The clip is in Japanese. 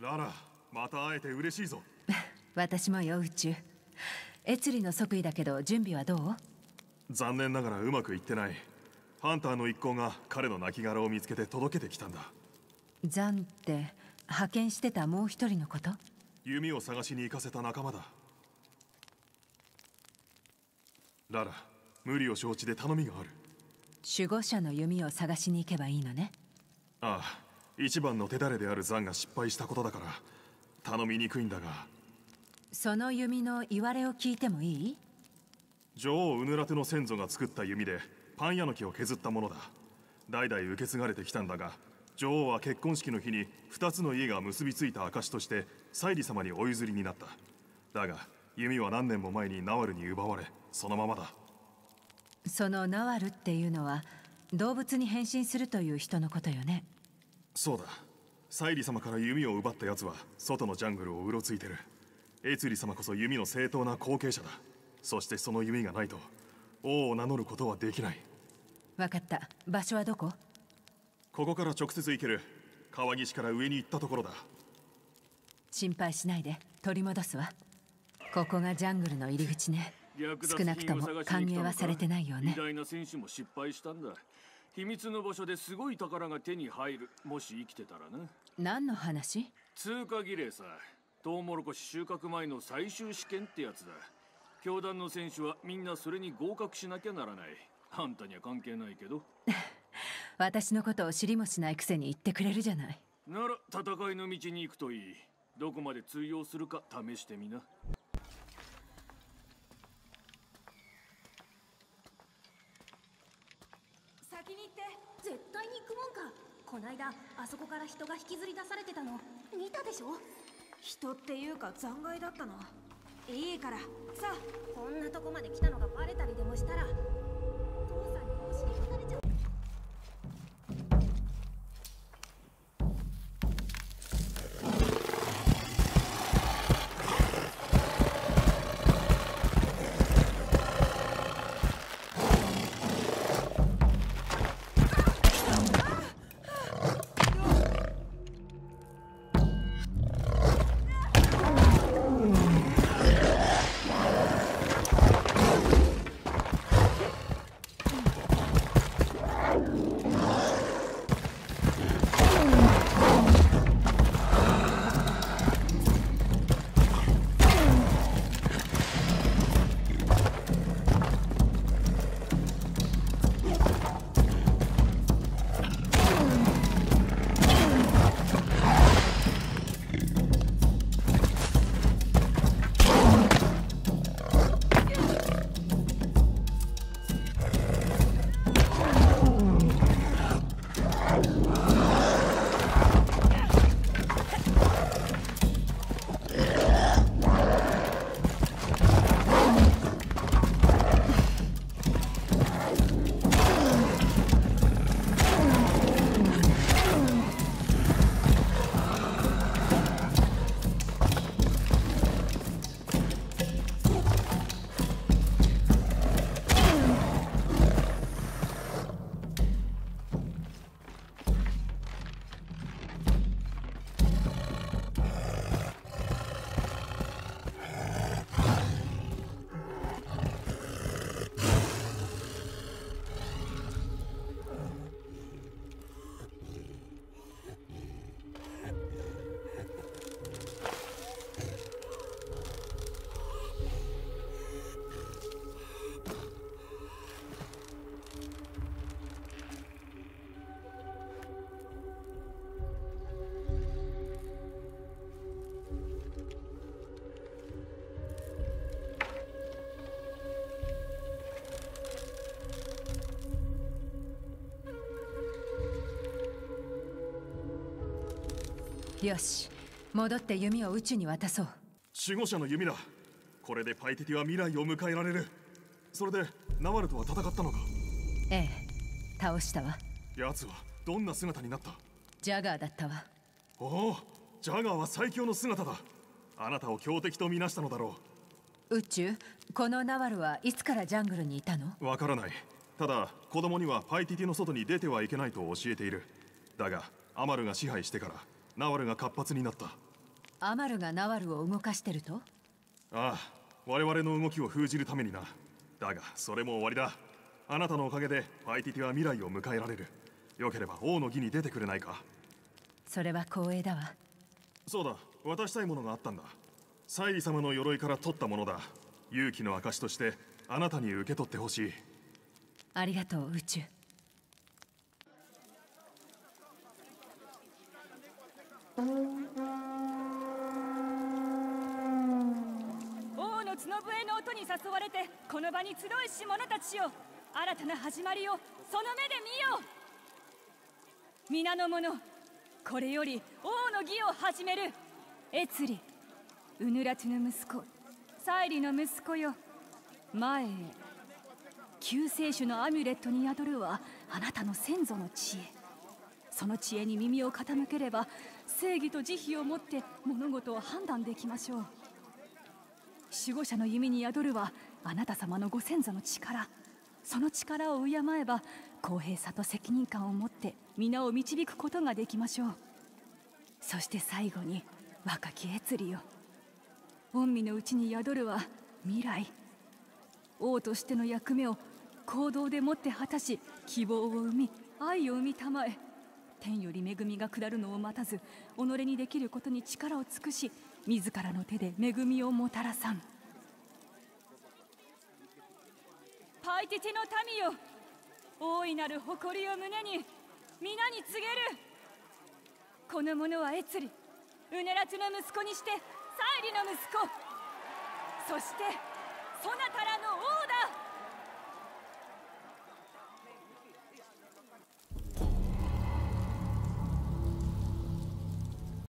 ララまた会えて嬉しいぞ 私もよ宇宙エツリの即位だけど準備はどう残念ながらうまくいってないハンターの一行が彼の亡骸を見つけて届けてきたんだザンって派遣してたもう一人のこと弓を探しに行かせた仲間だララ無理を承知で頼みがある守護者の弓を探しに行けばいいのねああ一番の手だれであるザンが失敗したことだから頼みにくいんだがその弓の言われを聞いてもいい女王ウヌラテの先祖が作った弓でパン屋の木を削ったものだ代々受け継がれてきたんだが女王は結婚式の日に2つの家が結びついた証としてサ里様にお譲りになっただが弓は何年も前にナワルに奪われそのままだそのナワルっていうのは動物に変身するという人のことよねそうだサイリ様から弓を奪った奴は外のジャングルをうろついてるエツリ様こそ弓の正当な後継者だそしてその弓がないと王を名乗ることはできない分かった場所はどこここから直接行ける川岸から上に行ったところだ心配しないで取り戻すわここがジャングルの入り口ね少なくとも歓迎はされてないよね偉大な選手も失敗したんだ秘密の場所ですごい宝が手に入るもし生きてたらな何の話通過儀礼さトウモロコシ収穫前の最終試験ってやつだ教団の選手はみんなそれに合格しなきゃならないあんたには関係ないけど 私のことを知りもしないくせに言ってくれるじゃないなら戦いの道に行くといいどこまで通用するか試してみなから人が引きずり出されてたの見たでしょ人っていうか残骸だったのいいからさあこんなとこまで来たのがバレたりでもしたらよし戻って弓を宇宙に渡そう守護者の弓だこれでパイティティは未来を迎えられるそれでナワルとは戦ったのかええ倒したわ奴はどんな姿になったジャガーだったわおおジャガーは最強の姿だあなたを強敵とみなしたのだろう宇宙このナワルはいつからジャングルにいたのわからないただ子供にはパイティティの外に出てはいけないと教えているだがアマルが支配してからナワルが活発になったアマルがナワルを動かしてるとああ我々の動きを封じるためになだがそれも終わりだあなたのおかげでパイティティは未来を迎えられるよければ王の儀に出てくれないかそれは光栄だわそうだ渡したいものがあったんだサイリ様の鎧から取ったものだ勇気の証としてあなたに受け取ってほしいありがとう宇宙王の角笛の音に誘われてこの場に集いし者たちよ新たな始まりをその目で見よう皆の者これより王の儀を始めるエツリウヌラぬ。の息子サイリの息子よ前へ救世主のアミュレットに宿るはあなたの先祖の知恵その知恵に耳を傾ければ正義と慈悲を持って物事を判断できましょう守護者の弓に宿るはあなた様のご先祖の力その力を敬えば公平さと責任感を持って皆を導くことができましょうそして最後に若き悦里よ御身のうちに宿るは未来王としての役目を行動でもって果たし希望を生み愛を生みたまえ天より恵みが下るのを待たず己にできることに力を尽くし自らの手で恵みをもたらさんパイティティの民よ大いなる誇りを胸に皆に告げるこの者はエツリウネラの息子にしてサイリの息子そしてそなたらの王だ